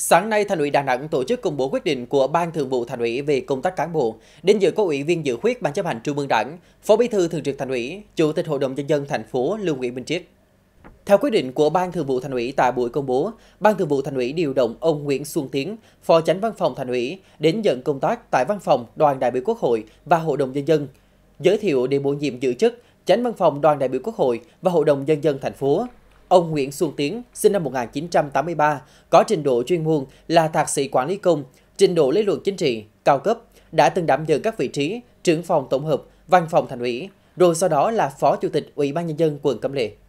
Sáng nay, Thành ủy Đà Nẵng tổ chức công bố quyết định của Ban Thường vụ Thành ủy về công tác cán bộ. Đến dự có ủy viên dự khuyết Ban chấp hành Trung ương Đảng, Phó Bí thư Thường trực Thành ủy, Chủ tịch Hội đồng nhân dân thành phố Lưu Nguyễn Minh Triết. Theo quyết định của Ban Thường vụ Thành ủy tại buổi công bố, Ban Thường vụ Thành ủy điều động ông Nguyễn Xuân Tiến, Phó Chánh Văn phòng Thành ủy đến nhận công tác tại Văn phòng Đoàn đại biểu Quốc hội và Hội đồng nhân dân, giới thiệu để bổ nhiệm giữ chức Chánh Văn phòng Đoàn đại biểu Quốc hội và Hội đồng nhân dân thành phố Ông Nguyễn Xuân Tiến, sinh năm 1983, có trình độ chuyên môn là thạc sĩ quản lý công, trình độ lý luận chính trị cao cấp, đã từng đảm nhận các vị trí trưởng phòng tổng hợp, văn phòng thành ủy, rồi sau đó là phó chủ tịch Ủy ban nhân dân quận Cẩm Lệ.